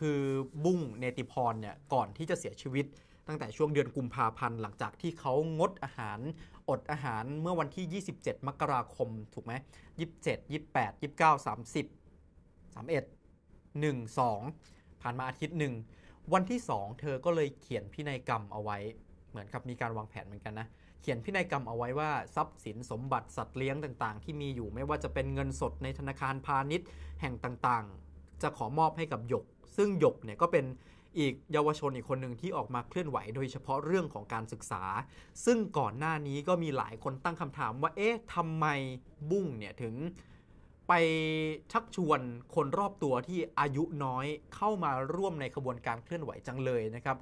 คือบุ้งเนติพรเนี่ยก่อนที่จะเสียชีวิต ตั้งแต่ช่วงเดือนกุมภาพันธ์ หลังจากที่เขางดอาหารอดอาหารเมื่อวันที่ 27 มกราคมถูกไหม27 28 29 30 31 12 ผ่านมาอาทิตย์หนึ่งวันที่ 2 เธอก็เลยเขียนพินัยกรรมเอาไว้เหมือนกับมีการวางแผนเหมือนกันนะ เขียนพินัยกรรมเอาไว้ว่าทรัพย์สินสมบัติสัตว์เลี้ยงต่างๆ ที่มีอยู่ไม่ว่าจะเป็นเงินสดในธนาคารพาณิชย์แห่งต่างๆ จะขอมอบให้กับหยกซึ่งหยกเนี่ยก็เป็นอีกเยาวชนอีกคนหนึ่งที่ออกมาเคลื่อนไหว โดยเฉพาะเรื่องของการศึกษา ซึ่งก่อนหน้านี้ก็มีหลายคนตั้งคำถามว่าเอ๊ะทำไมบุ้งเนี่ยถึง ไปชักชวนคนรอบตัวที่อายุน้อยเข้ามาร่วมในขบวนการเคลื่อนไหวจังเลยนะครับ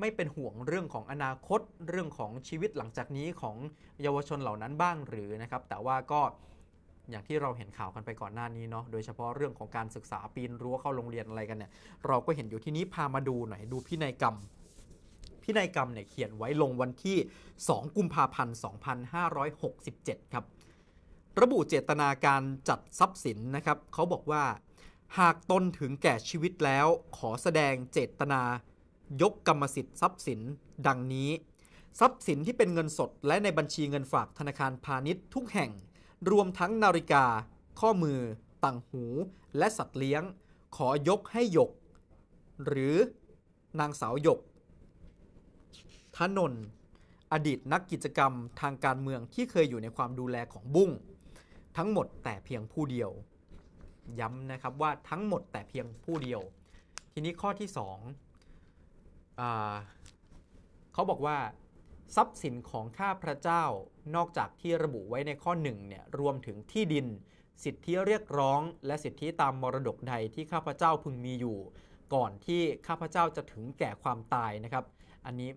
ไม่เป็นห่วงเรื่องของอนาคตเรื่องของชีวิตหลังจากนี้ของเยาวชนเหล่านั้นบ้างหรือนะครับแต่ว่าก็อย่างที่เราเห็นข่าวกันไปก่อนหน้านี้เนาะ โดยเฉพาะเรื่องของการศึกษาปีนรั้วเข้าโรงเรียนอะไรกันเนี่ย เราก็เห็นอยู่ที่นี้พามาดูหน่อย ดูพินัยกรรมพินัยกรรมเนี่ยเขียนไว้ลงวันที่ 2 กุมภาพันธ์ 2567 ครับ ระบุเจตนาการจัดทรัพย์สิน นะครับ เขาบอกว่า หากตนถึงแก่ชีวิตแล้ว ขอแสดงเจตนายกกรรมสิทธิ์ทรัพย์สิน ดังนี้ ทรัพย์สินที่เป็นเงินสด และในบัญชีเงินฝากธนาคารพาณิชย์ ทุกแห่งรวมทั้งนาฬิกา ข้อมือต่างหู และสัตว์เลี้ยง ขอยกให้หยก หรือนางสาวหยกทนน อดีตนักกิจกรรมทางการเมืองที่เคยอยู่ในความดูแลของบุ้งทั้งหมดแต่เพียงผู้เดียว ย้ำนะครับว่าทั้งหมดแต่เพียงผู้เดียว ทีนี้ข้อที่สองอเขาบอกว่าทรัพย์สินของข้าพระเจ้านอกจากที่ระบุไว้ในข้อหนึ่งเนี่ยรวมถึงที่ดินสิทธิเรียกร้อง และสิทธิตามมรดกใดที่ข้าพระเจ้าพึงมีอยู่ ก่อนที่ข้าพระเจ้าจะถึงแก่ความตายนะครับ อันนี้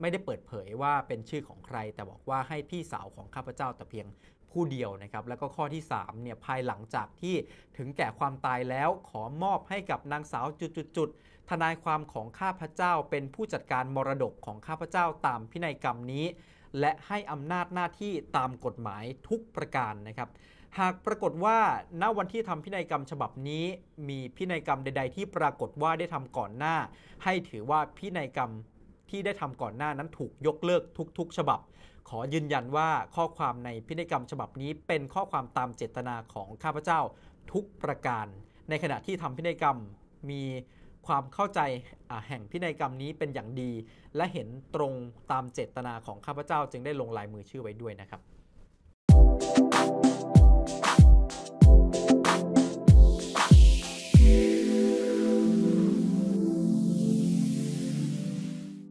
ไม่ได้เปิดเผยว่าเป็นชื่อของใคร แต่บอกว่าให้พี่สาวของข้าพเจ้าแต่เพียงผู้เดียวนะครับแล้วก็ข้อที่3เนี่ยภายหลังจากที่ถึงแก่ความตายแล้ว ขอมอบให้กับนางสาวจุดๆทนายความของข้าพเจ้าเป็นผู้จัดการมรดกของข้าพเจ้าตามพินัยกรรมนี้ และให้อำนาจหน้าที่ตามกฎหมายทุกประการนะครับ หากปรากฏว่าณวันที่ทำพินัยกรรมฉบับนี้ มีพินัยกรรมใดๆ ที่ปรากฏว่าได้ทำก่อนหน้า ให้ถือว่าพินัยกรรมที่ได้ทำก่อนหน้านั้นถูกยกเลิกทุก ๆ ฉบับ ขอยืนยันว่าข้อความในพินัยกรรมฉบับนี้ เป็นข้อความตามเจตนาของข้าพเจ้าทุกประการ ในขณะที่ทำพินัยกรรมมีความเข้าใจแห่งพินัยกรรมนี้เป็นอย่างดี และเห็นตรงตามเจตนาของข้าพเจ้าจึงได้ลงลายมือชื่อไว้ด้วยนะครับ